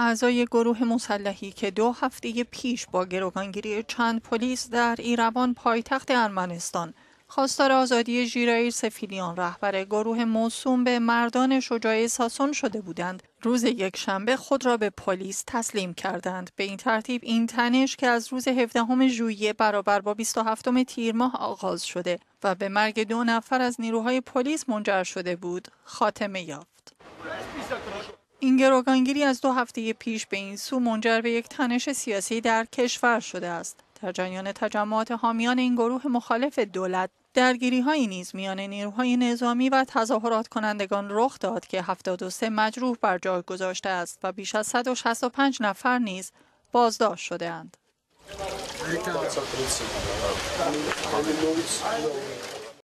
اعضای گروه مسلحی که دو هفته پیش با گروگانگیری چند پلیس در ایروان پایتخت ارمنستان خواستار آزادی ژیرایر سفیلیان رهبر گروه موسوم به مردان شجاع ساسون شده بودند روز یک خود را به پلیس تسلیم کردند به این ترتیب این تنش که از روز 17 ژوئیه برابر با 27 تیر ماه آغاز شده و به مرگ دو نفر از نیروهای پلیس منجر شده بود خاتمه یافت این گروگانگیری از دو هفته پیش به این سو منجر به یک تنش سیاسی در کشور شده است. در جریان تجمعات حامیان این گروه مخالف دولت درگیری های نیز میان نیروهای نظامی و تظاهرات کنندگان رخ داد که 73 مجروح بر جای گذاشته است و بیش از 165 نفر نیز بازداشت اند.